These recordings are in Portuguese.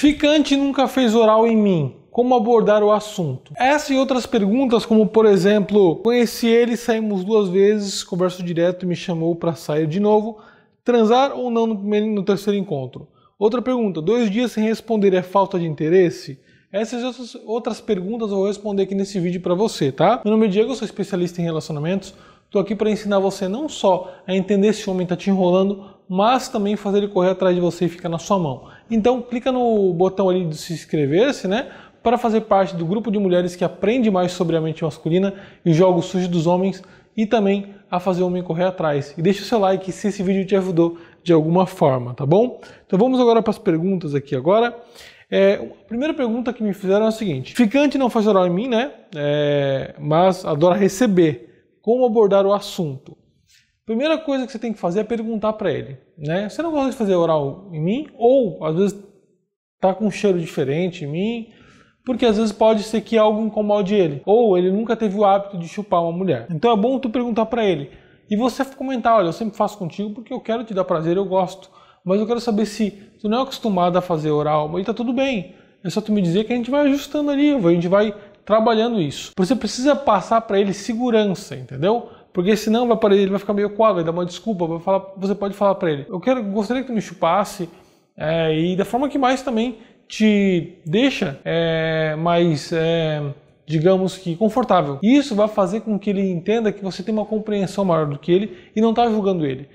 Ficante nunca fez oral em mim. Como abordar o assunto? Essa e outras perguntas, como por exemplo, conheci ele, saímos duas vezes, converso direto e me chamou para sair de novo, transar ou não no, primeiro, no terceiro encontro. Outra pergunta, dois dias sem responder é falta de interesse? Essas e outras, outras perguntas eu vou responder aqui nesse vídeo para você, tá? Meu nome é Diego, sou especialista em relacionamentos, estou aqui para ensinar você não só a entender se o homem está te enrolando, mas também fazer ele correr atrás de você e ficar na sua mão. Então clica no botão ali de se inscrever-se, né? Para fazer parte do grupo de mulheres que aprende mais sobre a mente masculina e os jogos sujos dos homens e também a fazer o homem correr atrás. E deixa o seu like se esse vídeo te ajudou de alguma forma, tá bom? Então vamos agora para as perguntas aqui agora. É, a primeira pergunta que me fizeram é a seguinte: ficante não faz oral em mim, né? É, mas adora receber. Como abordar o assunto? Primeira coisa que você tem que fazer é perguntar para ele, né? Você não gosta de fazer oral em mim? Ou às vezes tá com um cheiro diferente em mim? Porque às vezes pode ser que algo incomode ele, ou ele nunca teve o hábito de chupar uma mulher. Então é bom tu perguntar para ele e você comentar, olha, eu sempre faço contigo porque eu quero te dar prazer, eu gosto, mas eu quero saber se tu não é acostumado a fazer oral, mas tá tudo bem. É só tu me dizer que a gente vai ajustando ali, a gente vai trabalhando isso. Você precisa passar para ele segurança, entendeu? Porque senão vai parecer ele vai ficar meio coado, vai dar uma desculpa, vai falar, você pode falar para ele, eu quero, gostaria que tu me chupasse, é, e da forma que mais também te deixa é, mais, é, digamos que, confortável. E isso vai fazer com que ele entenda que você tem uma compreensão maior do que ele e não está julgando ele.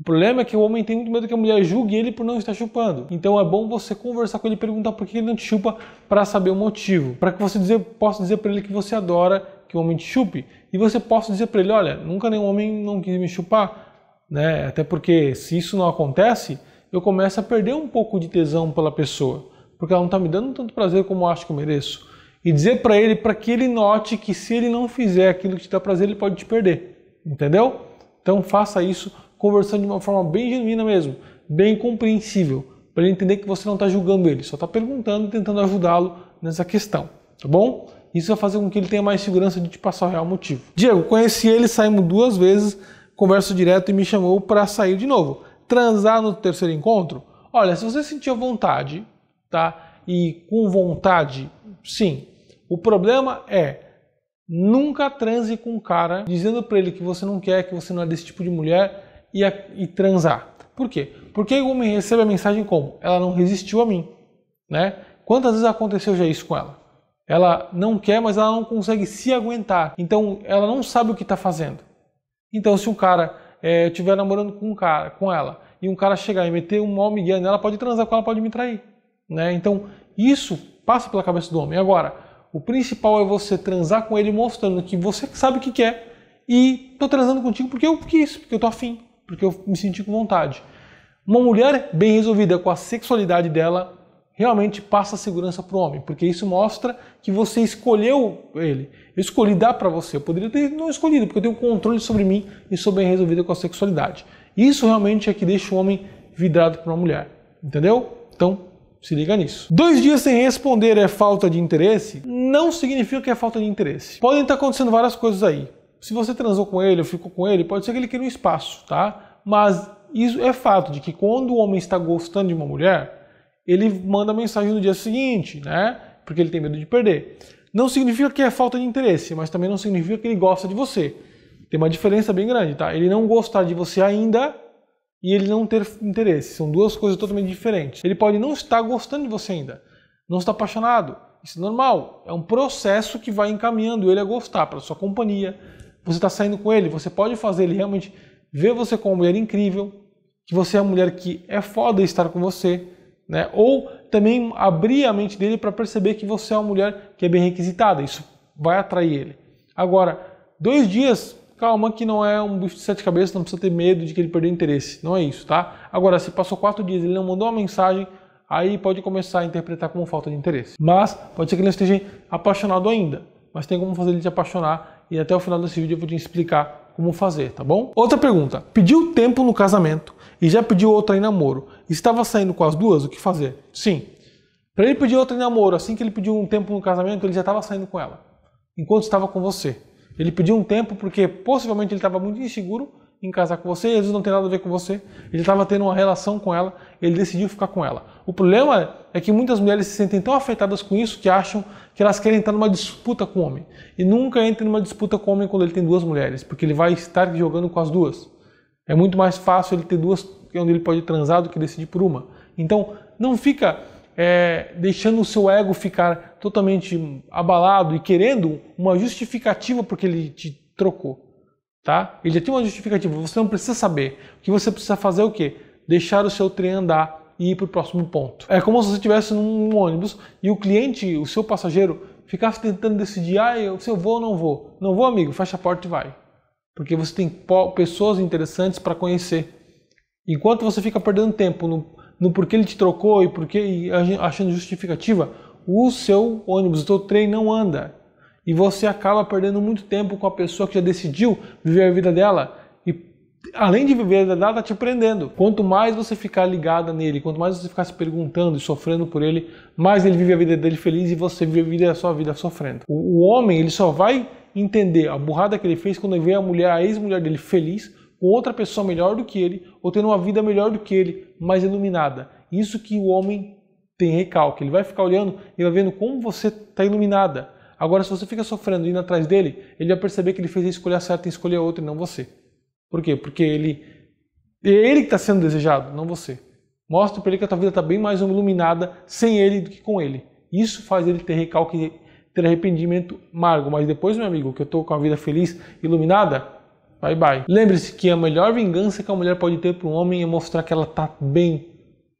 O problema é que o homem tem muito medo que a mulher julgue ele por não estar chupando. Então é bom você conversar com ele e perguntar por que ele não te chupa para saber o motivo, para que você dizer, possa dizer para ele que você adora que o homem te chupe e você possa dizer para ele, olha, nunca nenhum homem não quis me chupar, né? Até porque se isso não acontece, eu começo a perder um pouco de tesão pela pessoa, porque ela não está me dando tanto prazer como eu acho que eu mereço. E dizer para ele, para que ele note que se ele não fizer aquilo que te dá prazer, ele pode te perder, entendeu? Então faça isso conversando de uma forma bem genuína mesmo, bem compreensível, para ele entender que você não está julgando ele, só está perguntando, e tentando ajudá-lo nessa questão, tá bom? Isso vai fazer com que ele tenha mais segurança de te passar o real motivo. Diego, conheci ele, saímos duas vezes, converso direto e me chamou para sair de novo. Transar no terceiro encontro? Olha, se você sentir vontade, tá? E com vontade, sim. O problema é nunca transe com um cara dizendo para ele que você não quer, que você não é desse tipo de mulher e, a, e transar. Por quê? Porque o homem recebe a mensagem como? Ela não resistiu a mim, né? Quantas vezes aconteceu já isso com ela? Ela não quer, mas ela não consegue se aguentar. Então ela não sabe o que está fazendo. Então se um cara é, estiver namorando com um cara, com ela, e um cara chegar e meter um mal guia nela, pode transar com ela, pode me trair. Né? Então isso passa pela cabeça do homem. Agora, o principal é você transar com ele mostrando que você sabe o que quer e tô transando contigo porque eu quis, porque eu tô afim, porque eu me senti com vontade. Uma mulher bem resolvida com a sexualidade dela, realmente passa segurança para o homem, porque isso mostra que você escolheu ele. Eu escolhi dar para você, eu poderia ter não escolhido, porque eu tenho controle sobre mim e sou bem resolvido com a sexualidade. Isso realmente é que deixa o homem vidrado para uma mulher, entendeu? Então, se liga nisso. Dois dias sem responder é falta de interesse? Não significa que é falta de interesse. Podem estar tá acontecendo várias coisas aí. Se você transou com ele ou ficou com ele, pode ser que ele queira um espaço, tá? Mas isso é fato de que quando o homem está gostando de uma mulher, ele manda mensagem no dia seguinte, né? Porque ele tem medo de perder. Não significa que é falta de interesse, mas também não significa que ele gosta de você. Tem uma diferença bem grande, tá? Ele não gostar de você ainda e ele não ter interesse. São duas coisas totalmente diferentes. Ele pode não estar gostando de você ainda, não estar apaixonado. Isso é normal. É um processo que vai encaminhando ele a gostar para sua companhia. Você está saindo com ele, você pode fazer ele realmente ver você como uma mulher incrível, que você é uma mulher que é foda estar com você né? Ou também abrir a mente dele para perceber que você é uma mulher que é bem requisitada. Isso vai atrair ele. Agora, dois dias, calma que não é um bicho de sete cabeças, não precisa ter medo de que ele perdeu interesse. Não é isso, tá? Agora, se passou quatro dias e ele não mandou uma mensagem, aí pode começar a interpretar como falta de interesse. Mas pode ser que ele esteja apaixonado ainda. Mas tem como fazer ele te apaixonar e até o final desse vídeo eu vou te explicar como fazer, tá bom? Outra pergunta: pediu tempo no casamento, e já pediu outra em namoro, estava saindo com as duas, o que fazer? Sim. Para ele pedir outra em namoro, assim que ele pediu um tempo no casamento, ele já estava saindo com ela, enquanto estava com você. Ele pediu um tempo porque possivelmente ele estava muito inseguro em casar com você, Jesus não tem nada a ver com você, ele estava tendo uma relação com ela, ele decidiu ficar com ela. O problema é que muitas mulheres se sentem tão afetadas com isso que acham que elas querem entrar numa disputa com o homem. E nunca entre numa disputa com o homem quando ele tem duas mulheres, porque ele vai estar jogando com as duas. É muito mais fácil ele ter duas é onde ele pode transar do que decidir por uma. Então, não fica é, deixando o seu ego ficar totalmente abalado e querendo uma justificativa porque ele te trocou. Tá? Ele já tem uma justificativa, você não precisa saber. O que você precisa fazer é o quê? Deixar o seu trem andar e ir para o próximo ponto. É como se você estivesse num ônibus e o cliente, o seu passageiro, ficasse tentando decidir, ah, eu, se eu vou ou não vou. Não vou, amigo, fecha a porta e vai porque você tem pessoas interessantes para conhecer. Enquanto você fica perdendo tempo no, no porquê ele te trocou e porquê e achando justificativa, o seu ônibus, o seu trem não anda. E você acaba perdendo muito tempo com a pessoa que já decidiu viver a vida dela e além de viver a vida dela, está te prendendo. Quanto mais você ficar ligada nele, quanto mais você ficar se perguntando e sofrendo por ele, mais ele vive a vida dele feliz e você vive a, vida, a sua vida sofrendo. O, o homem, ele só vai entender a burrada que ele fez quando ele vê a mulher, a ex-mulher dele feliz, com outra pessoa melhor do que ele, ou tendo uma vida melhor do que ele, mais iluminada. Isso que o homem tem recalque. Ele vai ficar olhando e vai vendo como você está iluminada. Agora, se você fica sofrendo indo atrás dele, ele vai perceber que ele fez a escolha certa e escolher a outra e não você. Por quê? Porque ele é ele que está sendo desejado, não você. Mostra para ele que a tua vida está bem mais iluminada sem ele do que com ele. Isso faz ele ter recalque ter arrependimento amargo. Mas depois, meu amigo, que eu estou com a vida feliz, iluminada, bye bye. Lembre-se que a melhor vingança que a mulher pode ter para um homem é mostrar que ela está bem,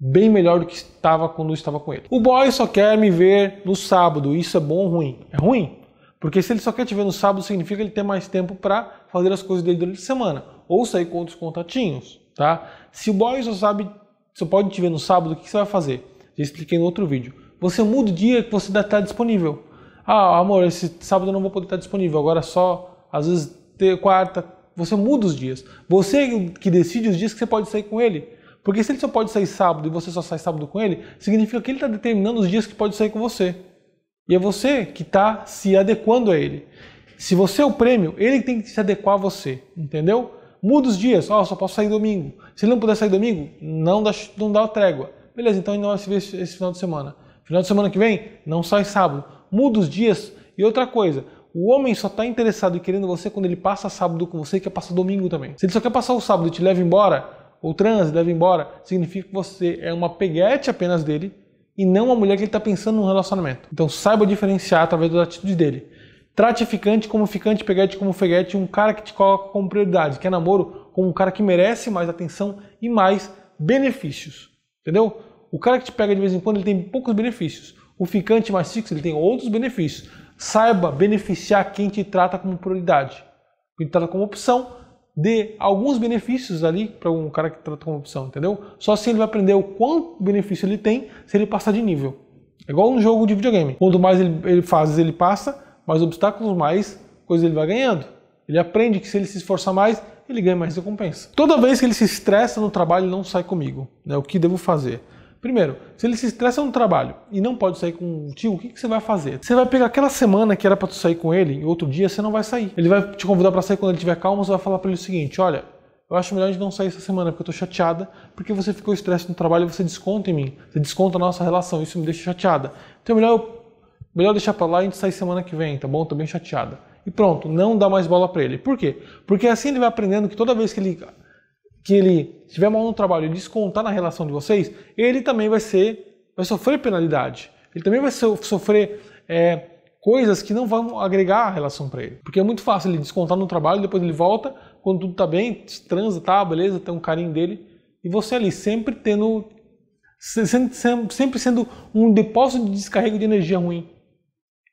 bem melhor do que estava quando estava com ele. O boy só quer me ver no sábado. Isso é bom ou ruim? É ruim. Porque se ele só quer te ver no sábado, significa ele ter mais tempo para fazer as coisas dele durante a semana. Ou sair com outros contatinhos, tá? Se o boy só sabe, só pode te ver no sábado, o que você vai fazer? Já expliquei no outro vídeo. Você muda o dia que você está disponível. Ah, amor, esse sábado eu não vou poder estar disponível, agora só, às vezes, ter quarta. Você muda os dias. Você que decide os dias que você pode sair com ele. Porque se ele só pode sair sábado e você só sai sábado com ele, significa que ele está determinando os dias que pode sair com você. E é você que está se adequando a ele. Se você é o prêmio, ele tem que se adequar a você, entendeu? Muda os dias, ó, oh, só posso sair domingo. Se ele não puder sair domingo, não dá, não dá trégua. Beleza, então ainda vai se ver esse final de semana. Final de semana que vem, não sai sábado muda os dias. E outra coisa, o homem só está interessado em querendo você quando ele passa sábado com você e quer passar domingo também. Se ele só quer passar o sábado e te leva embora, ou transa e leva embora, significa que você é uma peguete apenas dele e não uma mulher que ele está pensando num relacionamento. Então saiba diferenciar através das atitudes dele. Trate ficante como ficante, peguete como peguete, um cara que te coloca como prioridade, que é namoro, como um cara que merece mais atenção e mais benefícios. Entendeu? O cara que te pega de vez em quando ele tem poucos benefícios. O ficante mais fixo ele tem outros benefícios. Saiba beneficiar quem te trata como prioridade. Quem te trata como opção, dê alguns benefícios ali para um cara que trata como opção, entendeu? Só assim ele vai aprender o quanto benefício ele tem se ele passar de nível. É igual um jogo de videogame. Quanto mais ele, ele faz, ele passa, mais obstáculos, mais coisas ele vai ganhando. Ele aprende que se ele se esforçar mais, ele ganha mais recompensa. Toda vez que ele se estressa no trabalho, ele não sai comigo. Né? O que devo fazer? Primeiro, se ele se estressa no trabalho e não pode sair com o tio, o que, que você vai fazer? Você vai pegar aquela semana que era para tu sair com ele, e outro dia você não vai sair. Ele vai te convidar para sair quando ele tiver calmo, você vai falar para ele o seguinte: olha, eu acho melhor a gente não sair essa semana porque eu tô chateada, porque você ficou estresse no trabalho e você desconta em mim, você desconta a nossa relação, isso me deixa chateada. Então é melhor, eu, melhor deixar para lá e a gente sair semana que vem, tá bom? Tô bem chateada. E pronto, não dá mais bola para ele. Por quê? Porque assim ele vai aprendendo que toda vez que ele que ele tiver mal no trabalho e descontar na relação de vocês, ele também vai ser, vai sofrer penalidade. Ele também vai sofrer é, coisas que não vão agregar a relação para ele. Porque é muito fácil ele descontar no trabalho, depois ele volta, quando tudo está bem, transa, tá, beleza, tem um carinho dele. E você ali sempre tendo. Sempre sendo um depósito de descarrego de energia ruim.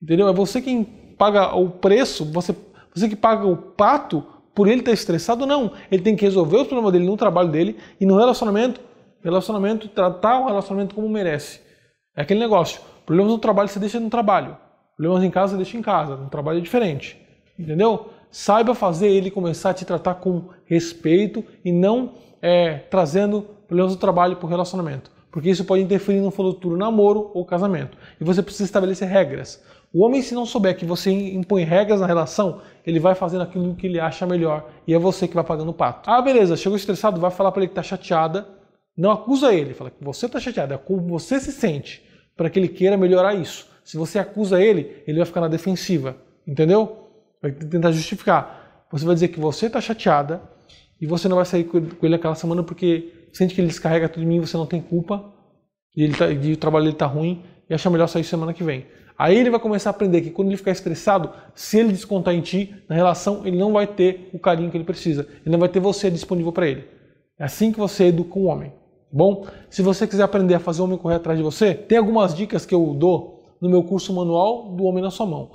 Entendeu? É você quem paga o preço, você, você que paga o pato por ele estar estressado, não. Ele tem que resolver os problemas dele no trabalho dele e no relacionamento, relacionamento, tratar o relacionamento como merece. É aquele negócio. Problemas no trabalho você deixa no trabalho. Problemas em casa você deixa em casa. No trabalho é diferente. Entendeu? Saiba fazer ele começar a te tratar com respeito e não é, trazendo problemas do trabalho para o relacionamento. Porque isso pode interferir no futuro namoro ou casamento. E você precisa estabelecer regras. O homem, se não souber que você impõe regras na relação, ele vai fazendo aquilo que ele acha melhor e é você que vai pagando o pato. Ah, beleza, chegou estressado, vai falar para ele que tá chateada. Não acusa ele, fala que você tá chateada, é como você se sente, para que ele queira melhorar isso. Se você acusa ele, ele vai ficar na defensiva, entendeu? Vai tentar justificar. Você vai dizer que você tá chateada e você não vai sair com ele aquela semana porque sente que ele descarrega tudo em mim, você não tem culpa e, ele tá, e o trabalho dele tá ruim e acha melhor sair semana que vem. Aí ele vai começar a aprender que quando ele ficar estressado, se ele descontar em ti, na relação, ele não vai ter o carinho que ele precisa. Ele não vai ter você disponível para ele. É assim que você educa um homem. Tá bom, se você quiser aprender a fazer o homem correr atrás de você, tem algumas dicas que eu dou no meu curso manual do Homem na Sua Mão.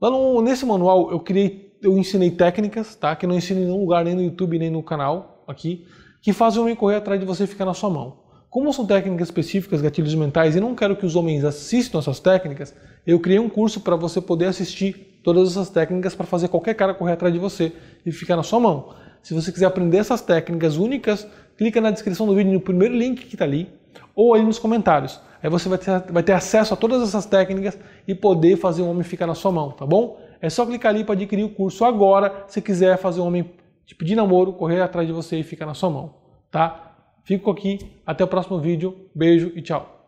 Lá no, nesse manual eu criei, eu ensinei técnicas, tá? Que eu não ensino em nenhum lugar, nem no YouTube, nem no canal aqui, que fazem o homem correr atrás de você e ficar na sua mão. Como são técnicas específicas, gatilhos mentais, e não quero que os homens assistam essas técnicas, eu criei um curso para você poder assistir todas essas técnicas para fazer qualquer cara correr atrás de você e ficar na sua mão. Se você quiser aprender essas técnicas únicas, clica na descrição do vídeo no primeiro link que está ali ou ali nos comentários. Aí você vai ter, vai ter acesso a todas essas técnicas e poder fazer um homem ficar na sua mão, tá bom? É só clicar ali para adquirir o curso agora, se quiser fazer um homem te pedir namoro, correr atrás de você e ficar na sua mão, tá? Fico aqui, até o próximo vídeo, beijo e tchau!